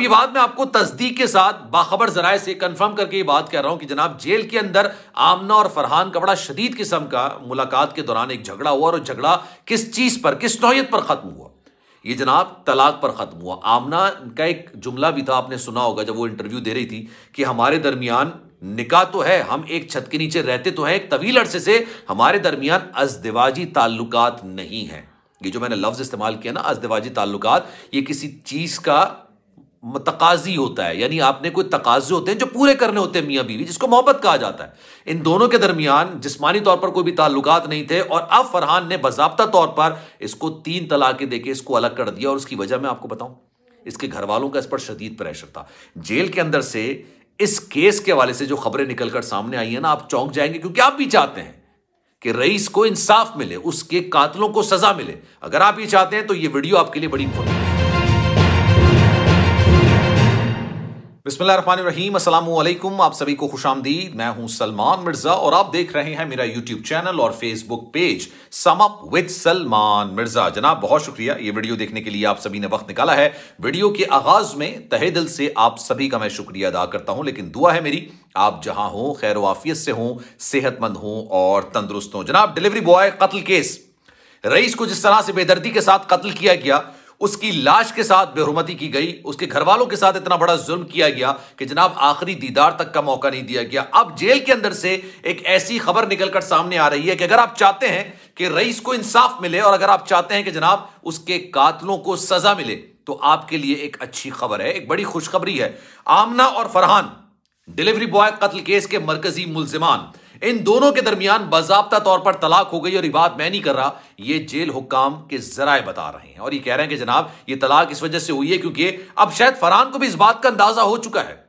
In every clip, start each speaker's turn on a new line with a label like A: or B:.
A: ये बात मैं आपको तस्दीक के साथ बाखबर जराए से कंफर्म करके ये बात कह रहा हूं कि जनाब जेल के अंदर आमना और फरहान का बड़ा शदीद किस्म का मुलाकात के दौरान एक झगड़ा हुआ और झगड़ा किस चीज़ पर किस नौत पर ख़त्म हुआ ये जनाब तलाक पर ख़त्म हुआ आमना का एक जुमला भी था आपने सुना होगा जब वो इंटरव्यू दे रही थी कि हमारे दरमियान निकाह तो है हम एक छत के नीचे रहते तो हैं एक तवील अरसे से हमारे दरमियान अजदवाजी ताल्लुकात नहीं है ये जो मैंने लफ्ज़ इस्तेमाल किया ना अजदवाजी ताल्लुकात ये किसी चीज़ का तकाजी होता है यानी आपने कोई तकाजे होते हैं जो पूरे करने होते हैं मियाँ बीवी जिसको मोहब्बत कहा जाता है इन दोनों के दरमियान जिसमानी तौर पर कोई भी ताल्लुकात नहीं थे और अब फरहान ने बाबा तौर पर इसको तीन तलाकें देके इसको अलग कर दिया और उसकी वजह मैं आपको बताऊं इसके घर वालों का इस पर शदीद प्रेशर था जेल के अंदर से इस केस के हवाले से जो खबरें निकलकर सामने आई है ना आप चौंक जाएंगे क्योंकि आप भी चाहते हैं कि रईस को इंसाफ मिले उसके कातलों को सजा मिले अगर आप ये चाहते हैं तो ये वीडियो आपके लिए बड़ी इंपॉर्टेंट बिस्मिल्लाम असलम आप सभी को खुश आमदी मैं हूं सलमान मिर्जा और आप देख रहे हैं मेरा यूट्यूब चैनल और Facebook page some with Salman Mirza जनाब बहुत शुक्रिया ये वीडियो देखने के लिए आप सभी ने वक्त निकाला है वीडियो के आगाज में तहे दिल से आप सभी का मैं शुक्रिया अदा करता हूं लेकिन दुआ है मेरी आप जहां हों खैर वाफियत से हों सेहतमंद हों और तंदुरुस्त हों जनाब डिलीवरी बॉय कत्ल केस रईस को जिस तरह से बेदर्दी के साथ कत्ल किया गया उसकी लाश के साथ बेहरमती की गई उसके घर वालों के साथ इतना बड़ा जुल्म किया गया कि जनाब आखिरी दीदार तक का मौका नहीं दिया गया अब जेल के अंदर से एक ऐसी खबर निकलकर सामने आ रही है कि अगर आप चाहते हैं कि रईस को इंसाफ मिले और अगर आप चाहते हैं कि जनाब उसके कातलों को सजा मिले तो आपके लिए एक अच्छी खबर है एक बड़ी खुशखबरी है आमना और फरहान डिलीवरी बॉय कत्ल केस के मरकजी मुलजिमान इन दोनों के दरमियान बाजाबता तौर पर तलाक हो गई और ये बात मैं नहीं कर रहा ये जेल हुक्म के जराए बता रहे हैं और ये कह रहे हैं कि जनाब ये तलाक इस वजह से हुई है क्योंकि अब शायद फरहान को भी इस बात का अंदाजा हो चुका है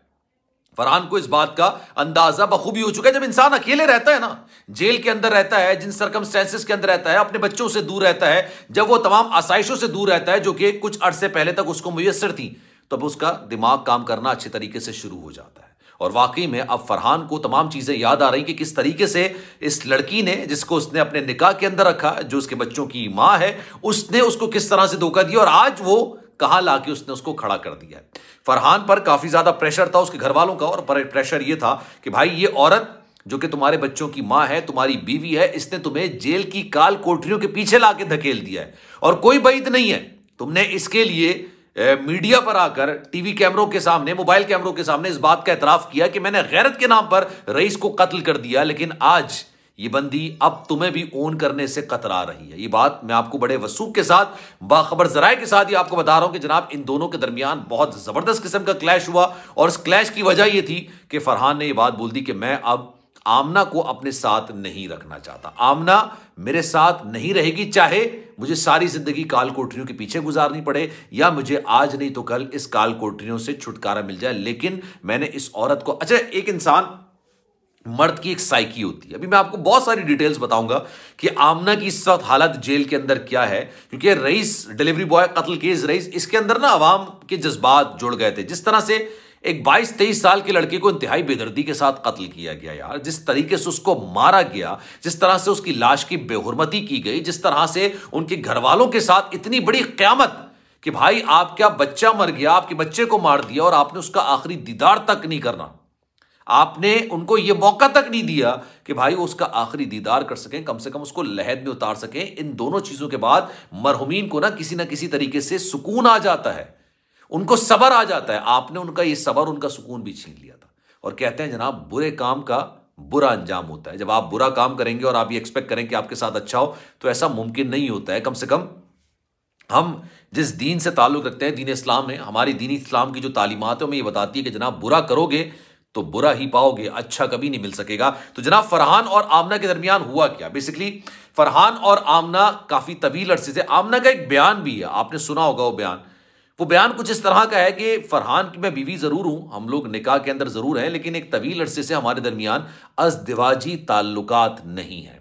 A: फरहान को इस बात का अंदाजा बखूबी हो चुका है जब इंसान अकेले रहता है ना जेल के अंदर रहता है जिन सर्कमस्टेंसेस के अंदर रहता है अपने बच्चों से दूर रहता है जब वो तमाम आसाइशों से दूर रहता है जो कि कुछ अरसे पहले तक उसको मुयसर थी तब उसका दिमाग काम करना अच्छे तरीके से शुरू हो जाता है और वाकई में अब फरहान को तमाम चीज़ें याद आ रही कि किस तरीके से इस लड़की ने जिसको उसने अपने निकाह के अंदर रखा जो उसके बच्चों की माँ है उसने उसको किस तरह से धोखा दिया और आज वो कहाँ ला के उसने उसको खड़ा कर दिया फरहान पर काफ़ी ज़्यादा प्रेशर था उसके घर वालों का और प्रेशर ये था कि भाई ये औरत जो कि तुम्हारे बच्चों की माँ है तुम्हारी बीवी है इसने तुम्हें जेल की काल कोठरियों के पीछे ला धकेल दिया है और कोई बैद नहीं है तुमने इसके लिए मीडिया पर आकर टीवी कैमरों के सामने मोबाइल कैमरों के सामने इस बात का एतराफ किया कि मैंने गैरत के नाम पर रईस को कत्ल कर दिया लेकिन आज ये बंदी अब तुम्हें भी ओन करने से कतरा रही है ये बात मैं आपको बड़े वसूख के साथ बाखबर जराए के साथ ही आपको बता रहा हूं कि जनाब इन दोनों के दरमियान बहुत जबरदस्त किस्म का क्लैश हुआ और इस क्लैश की वजह यह थी कि फरहान ने यह बात बोल दी कि मैं अब आमना को अपने साथ नहीं रखना चाहता आमना मेरे साथ नहीं रहेगी चाहे मुझे सारी जिंदगी काल कोठरियों के पीछे गुजारनी पड़े या मुझे आज नहीं तो कल इस काल कोठरियों से छुटकारा मिल जाए लेकिन मैंने इस औरत को अच्छा एक इंसान मर्द की एक साइकी होती है अभी मैं आपको बहुत सारी डिटेल्स बताऊंगा कि आमना की इस वक्त हालत जेल के अंदर क्या है क्योंकि रईस डिलीवरी बॉय कत्ल केस रईस इसके अंदर ना आवाम के जज्बात जुड़ गए थे जिस तरह से एक 22-23 साल की लड़की को इंतहाई बेदर्दी के साथ कत्ल किया गया यार जिस तरीके से उसको मारा गया जिस तरह से उसकी लाश की बेहरमती की गई जिस तरह से उनके घर वालों के साथ इतनी बड़ी क्यामत कि भाई आपका बच्चा मर गया आपके बच्चे को मार दिया और आपने उसका आखिरी दीदार तक नहीं करना आपने उनको यह मौका तक नहीं दिया कि भाई वो उसका आखिरी दीदार कर सकें कम से कम उसको लहद में उतार सकें इन दोनों चीजों के बाद मरहुमीन को ना किसी ना किसी तरीके से सुकून आ जाता है उनको सबर आ जाता है आपने उनका ये सबर उनका सुकून भी छीन लिया था और कहते हैं जनाब बुरे काम का बुरा अंजाम होता है जब आप बुरा काम करेंगे और आप ये एक्सपेक्ट करें कि आपके साथ अच्छा हो तो ऐसा मुमकिन नहीं होता है कम से कम हम जिस दीन से ताल्लुक़ रखते हैं दीन इस्लाम है हमारी दीन इस्लाम की जो तालीमत है हमें ये बताती है कि जनाब बुरा करोगे तो बुरा ही पाओगे अच्छा कभी नहीं मिल सकेगा तो जनाब फरहान और आमना के दरमियान हुआ क्या बेसिकली फरहान और आमना काफ़ी तवील अरसे आमना का एक बयान भी है आपने सुना होगा वो बयान वो बयान कुछ इस तरह का है कि फरहान की मैं बीवी ज़रूर हूं हम लोग निकाह के अंदर ज़रूर हैं लेकिन एक तवील अरसे से हमारे दरमियान अजदिवाजी ताल्लुकात नहीं है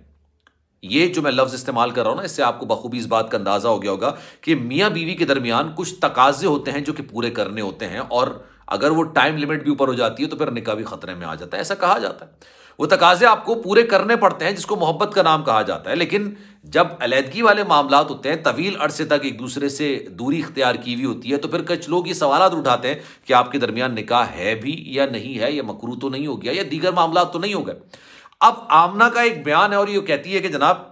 A: ये जो मैं लफ्ज़ इस्तेमाल कर रहा हूं ना इससे आपको बखूबी इस बात का अंदाज़ा हो गया होगा कि मियाँ बीवी के दरमियान कुछ तकाजे होते हैं जो कि पूरे करने होते हैं और अगर वो टाइम लिमिट भी ऊपर हो जाती है तो फिर निका भी खतरे में आ जाता है ऐसा कहा जाता है वो तकाजे आपको पूरे करने पड़ते हैं जिसको मोहब्बत का नाम कहा जाता है लेकिन जब अलीदगी वाले मामला होते हैं तवील अरसे तक एक दूसरे से दूरी इख्तियार की हुई होती है तो फिर कुछ लोग ये सवाल उठाते हैं कि आपके दरमियान निकाह है भी या नहीं है या मकरू तो नहीं हो गया या दीगर मामला तो नहीं हो गए अब आमना का एक बयान है और ये कहती है कि जनाब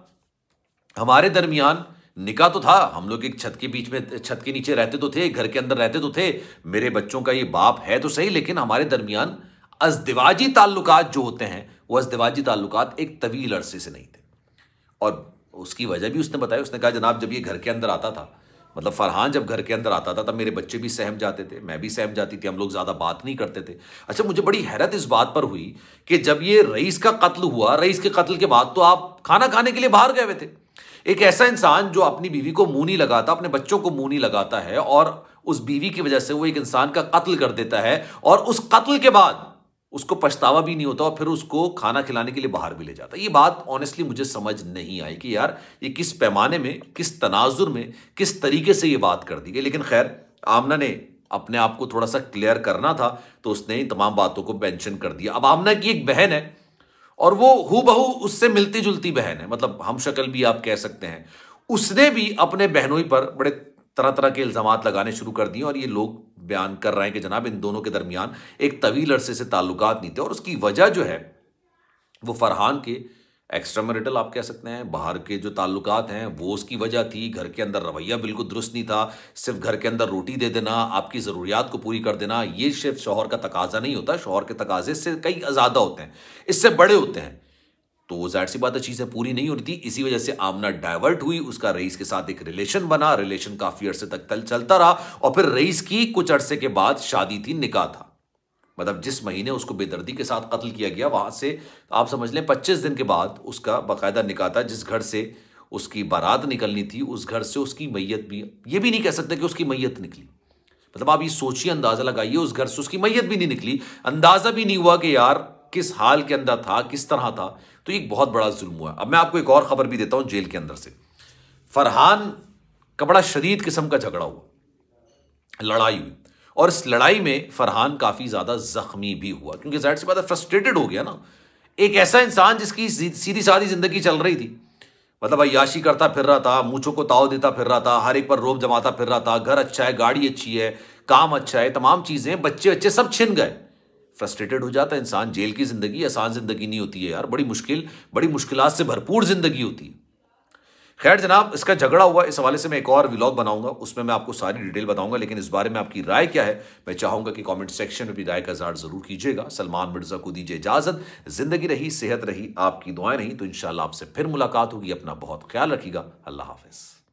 A: हमारे दरमियान निकाह तो था हम लोग एक छत के बीच में छत के नीचे रहते तो थे घर के अंदर रहते तो थे मेरे बच्चों का ये बाप है तो सही लेकिन हमारे दरमियान अजदिवाजी ताल्लुकात जो होते हैं वो अजदिवाजी ताल्लुकात एक तवील अरसे से नहीं थे और उसकी वजह भी उसने बताया उसने कहा जनाब जब ये घर के अंदर आता था मतलब फरहान जब घर के अंदर आता था तब मेरे बच्चे भी सहम जाते थे मैं भी सहम जाती थी हम लोग ज़्यादा बात नहीं करते थे अच्छा मुझे बड़ी हैरत इस बात पर हुई कि जब ये रईस का कत्ल हुआ रईस के कत्ल के बाद तो आप खाना खाने के लिए बाहर गए हुए थे एक ऐसा इंसान जो अपनी बीवी को मुंह नहीं लगाता अपने बच्चों को मुंह नहीं लगाता है और उस बीवी की वजह से वो एक इंसान का कत्ल कर देता है और उस कत्ल के बाद उसको पछतावा भी नहीं होता और फिर उसको खाना खिलाने के लिए बाहर भी ले जाता ये बात ऑनेस्टली मुझे समझ नहीं आई कि यार ये किस पैमाने में किस तनाजुर में किस तरीके से ये बात कर दी गई लेकिन खैर आमना ने अपने आप को थोड़ा सा क्लियर करना था तो उसने इन तमाम बातों को मैंशन कर दिया अब आमना की एक बहन है और वो हु बहू उससे मिलती जुलती बहन है मतलब हम शक्ल भी आप कह सकते हैं उसने भी अपने बहनोई पर बड़े तरह तरह के इल्जाम लगाने शुरू कर दिए और ये लोग बयान कर रहे हैं कि जनाब इन दोनों के दरमियान एक तवील अरसे से ताल्लुकात नहीं थे और उसकी वजह जो है वो फरहान के एक्स्ट्रा मैरिटल आप कह सकते हैं बाहर के जो ताल्लुकात हैं वो उसकी वजह थी घर के अंदर रवैया बिल्कुल दुरुस्त नहीं था सिर्फ घर के अंदर रोटी दे देना आपकी ज़रूरियात को पूरी कर देना ये सिर्फ शोहर का तकाजा नहीं होता शोहर के तकाजे से कई ज़्यादा होते हैं इससे बड़े होते हैं तो वो जाहिर सी बात है चीज़ें पूरी नहीं हो रही थी इसी वजह से आमना डाइवर्ट हुई उसका रईस के साथ एक रिलेशन बना रिलेशन काफ़ी अरसे तक चलता रहा और फिर रईस की कुछ अरसे के बाद शादी थी निकाह था मतलब जिस महीने उसको बेदर्दी के साथ कत्ल किया गया वहाँ से आप समझ लें पच्चीस दिन के बाद उसका बाकायदा निकाता था जिस घर से उसकी बारात निकलनी थी उस घर से उसकी मैयत भी ये भी नहीं कह सकते कि उसकी मैयत निकली मतलब आप ये सोचिए अंदाज़ा लगाइए उस घर से उसकी मैयत भी नहीं निकली अंदाज़ा भी नहीं हुआ कि यार किस हाल के अंदर था किस तरह था तो एक बहुत बड़ा जुल्म हुआ अब मैं आपको एक और खबर भी देता हूँ जेल के अंदर से फरहान का बड़ा शदीद किस्म का झगड़ा हुआ लड़ाई हुई और इस लड़ाई में फरहान काफ़ी ज़्यादा ज़ख्मी भी हुआ क्योंकि जाहिर सी बात है फ्रस्ट्रेटेड हो गया ना एक ऐसा इंसान जिसकी सीधी सादी ज़िंदगी चल रही थी मतलब अयाशी करता फिर रहा था मूँछों को ताव देता फिर रहा था हर एक पर रोब जमाता फिर रहा था घर अच्छा है गाड़ी अच्छी है काम अच्छा है तमाम चीज़ें बच्चे अच्छे सब छिन गए फ्रस्ट्रेटेड हो जाता है इंसान जेल की ज़िंदगी आसान ज़िंदगी नहीं होती है यार बड़ी मुश्किल बड़ी मुश्किल से भरपूर ज़िंदगी होती है खैर जनाब इसका झगड़ा हुआ इस हवाले से मैं एक और व्लॉग बनाऊंगा उसमें मैं आपको सारी डिटेल बताऊंगा लेकिन इस बारे में आपकी राय क्या है मैं चाहूंगा कि कमेंट सेक्शन में भी राय का इजहार जरूर कीजिएगा सलमान मिर्जा को दीजिए इजाजत जिंदगी रही सेहत रही आपकी दुआएं रही तो इनशाला आपसे फिर मुलाकात होगी अपना बहुत ख्याल रखिएगा अल्लाह हाफिज़